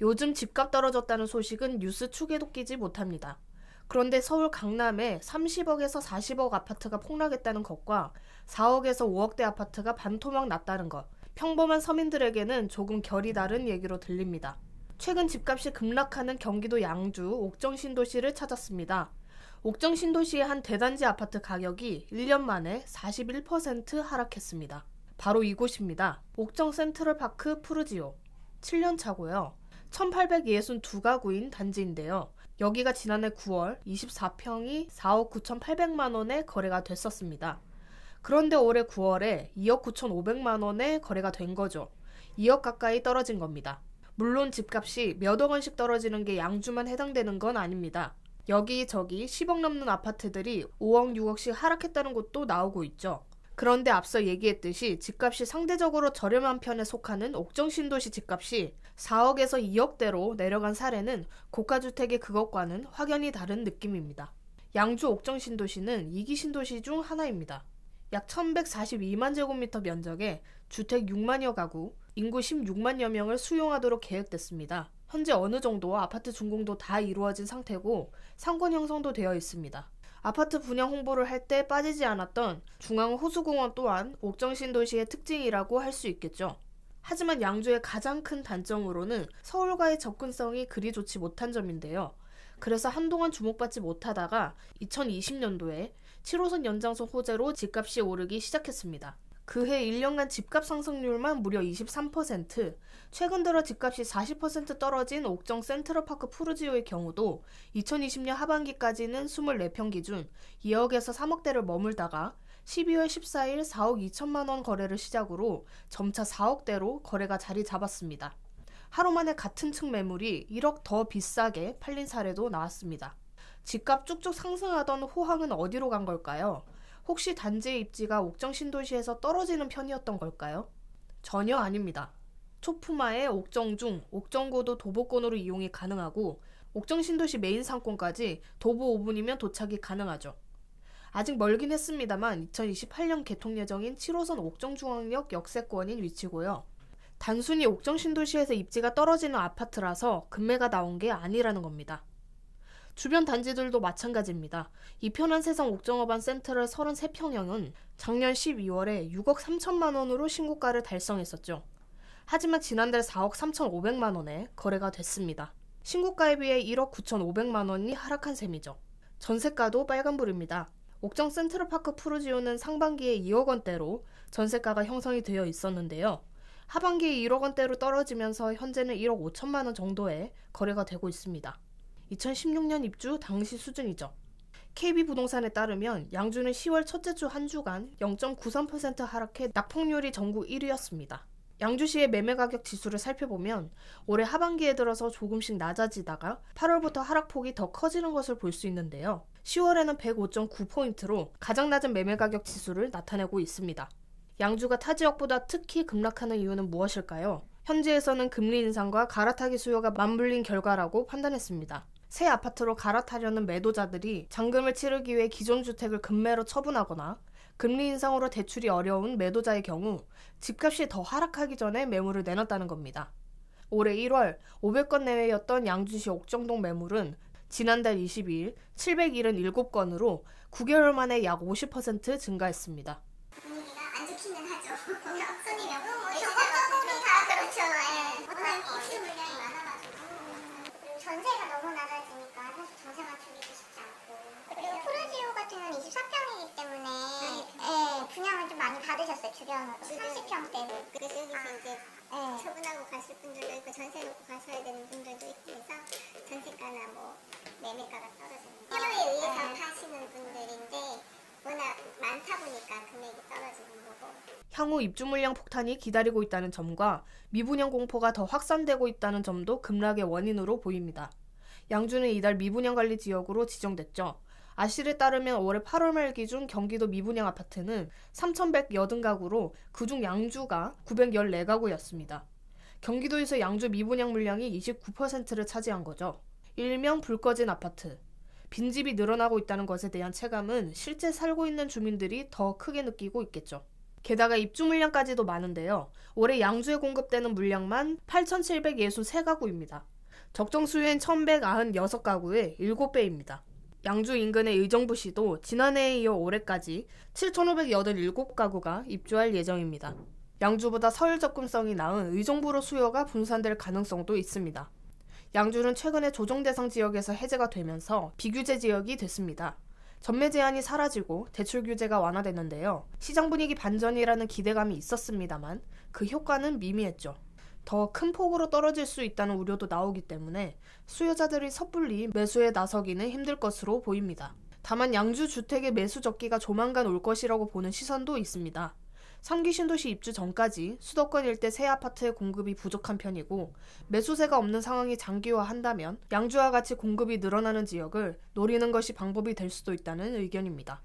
요즘 집값 떨어졌다는 소식은 뉴스 축에도 끼지 못합니다. 그런데 서울 강남에 30억에서 40억 아파트가 폭락했다는 것과 4억에서 5억대 아파트가 반토막 났다는 것, 평범한 서민들에게는 조금 결이 다른 얘기로 들립니다. 최근 집값이 급락하는 경기도 양주 옥정 신도시를 찾았습니다. 옥정 신도시의 한 대단지 아파트 가격이 1년 만에 41% 하락했습니다. 바로 이곳입니다. 옥정 센트럴파크 푸르지오. 7년 차고요. 1862가구인 단지인데요. 여기가 지난해 9월 24평이 4억 9,800만 원에 거래가 됐었습니다. 그런데 올해 9월에 2억 9,500만 원에 거래가 된 거죠. 2억 가까이 떨어진 겁니다. 물론 집값이 몇억 원씩 떨어지는 게 양주만 해당되는 건 아닙니다. 여기저기 10억 넘는 아파트들이 5억, 6억씩 하락했다는 것도 나오고 있죠. 그런데 앞서 얘기했듯이 집값이 상대적으로 저렴한 편에 속하는 옥정 신도시 집값이 4억에서 2억대로 내려간 사례는 고가주택의 그것과는 확연히 다른 느낌입니다. 양주 옥정 신도시는 2기 신도시 중 하나입니다. 약 1142만 제곱미터 면적에 주택 6만여 가구, 인구 16만여 명을 수용하도록 계획됐습니다. 현재 어느 정도 아파트 준공도 다 이루어진 상태고 상권 형성도 되어 있습니다. 아파트 분양 홍보를 할 때 빠지지 않았던 중앙호수공원 또한 옥정신도시의 특징이라고 할 수 있겠죠. 하지만 양주의 가장 큰 단점으로는 서울과의 접근성이 그리 좋지 못한 점인데요. 그래서 한동안 주목받지 못하다가 2020년도에 7호선 연장선 호재로 집값이 오르기 시작했습니다. 그해 1년간 집값 상승률만 무려 23%, 최근 들어 집값이 40% 떨어진 옥정 센트럴파크 푸르지오의 경우도 2020년 하반기까지는 24평 기준 2억에서 3억대를 머물다가 12월 14일 4억 2천만 원 거래를 시작으로 점차 4억대로 거래가 자리 잡았습니다. 하루 만에 같은 층 매물이 1억 더 비싸게 팔린 사례도 나왔습니다. 집값 쭉쭉 상승하던 호황은 어디로 간 걸까요? 혹시 단지의 입지가 옥정 신도시에서 떨어지는 편이었던 걸까요? 전혀 아닙니다. 초품화의 옥정 중, 옥정고도 도보권으로 이용이 가능하고 옥정 신도시 메인 상권까지 도보 5분이면 도착이 가능하죠. 아직 멀긴 했습니다만 2028년 개통 예정인 7호선 옥정중앙역 역세권인 위치고요. 단순히 옥정 신도시에서 입지가 떨어지는 아파트라서 금매가 나온 게 아니라는 겁니다. 주변 단지들도 마찬가지입니다. 이편한 세상 옥정어반 센트럴 33평형은 작년 12월에 6억 3천만 원으로 신고가를 달성했었죠. 하지만 지난달 4억 3,500만 원에 거래가 됐습니다. 신고가에 비해 1억 9,500만 원이 하락한 셈이죠. 전세가도 빨간불입니다. 옥정 센트럴파크 푸르지오는 상반기에 2억 원대로 전세가가 형성이 되어 있었는데요. 하반기에 1억 원대로 떨어지면서 현재는 1억 5천만 원 정도에 거래가 되고 있습니다. 2016년 입주 당시 수준이죠. KB부동산에 따르면 양주는 10월 첫째 주 한 주간 0.93% 하락해 낙폭률이 전국 1위였습니다. 양주시의 매매가격 지수를 살펴보면 올해 하반기에 들어서 조금씩 낮아지다가 8월부터 하락폭이 더 커지는 것을 볼 수 있는데요. 10월에는 105.9포인트로 가장 낮은 매매가격 지수를 나타내고 있습니다. 양주가 타 지역보다 특히 급락하는 이유는 무엇일까요? 현지에서는 금리 인상과 갈아타기 수요가 맞물린 결과라고 판단했습니다. 새 아파트로 갈아타려는 매도자들이 잔금을 치르기 위해 기존 주택을 급매로 처분하거나 금리 인상으로 대출이 어려운 매도자의 경우 집값이 더 하락하기 전에 매물을 내놨다는 겁니다. 올해 1월 500건 내외였던 양주시 옥정동 매물은 지난달 22일 777건으로 9개월 만에 약 50% 증가했습니다. 두려 30평대로 그래서 여기서 아. 뭐 그 아 이제 네. 처분하고 가실 분들도 있고 전세 놓고 가셔야 되는 분들도 있고 해서 전세가나 뭐 매매가가 떨어지는 필요에 의해서 네. 파시는 분들인데 워낙 많다 보니까 금액이 떨어지는 거고 향후 입주 물량 폭탄이 기다리고 있다는 점과 미분양 공포가 더 확산되고 있다는 점도 급락의 원인으로 보입니다. 양주는 이달 미분양 관리 지역으로 지정됐죠. 아씨를 따르면 올해 8월 말 기준 경기도 미분양 아파트는 3,180가구로 그 중 양주가 914가구였습니다. 경기도에서 양주 미분양 물량이 29%를 차지한 거죠. 일명 불 꺼진 아파트. 빈집이 늘어나고 있다는 것에 대한 체감은 실제 살고 있는 주민들이 더 크게 느끼고 있겠죠. 게다가 입주 물량까지도 많은데요. 올해 양주에 공급되는 물량만 8,763가구입니다. 적정 수요인 1,196가구의 7배입니다. 양주 인근의 의정부시도 지난해에 이어 올해까지 7,587가구가 입주할 예정입니다. 양주보다 서울 접근성이 나은 의정부로 수요가 분산될 가능성도 있습니다. 양주는 최근에 조정 대상 지역에서 해제가 되면서 비규제 지역이 됐습니다. 전매 제한이 사라지고 대출 규제가 완화됐는데요. 시장 분위기 반전이라는 기대감이 있었습니다만 그 효과는 미미했죠. 더큰 폭으로 떨어질 수 있다는 우려도 나오기 때문에 수요자들이 섣불리 매수에 나서기는 힘들 것으로 보입니다. 다만 양주 주택의 매수 적기가 조만간 올 것이라고 보는 시선도 있습니다. 3기 신도시 입주 전까지 수도권 일대 새 아파트의 공급이 부족한 편이고 매수세가 없는 상황이 장기화한다면 양주와 같이 공급이 늘어나는 지역을 노리는 것이 방법이 될 수도 있다는 의견입니다.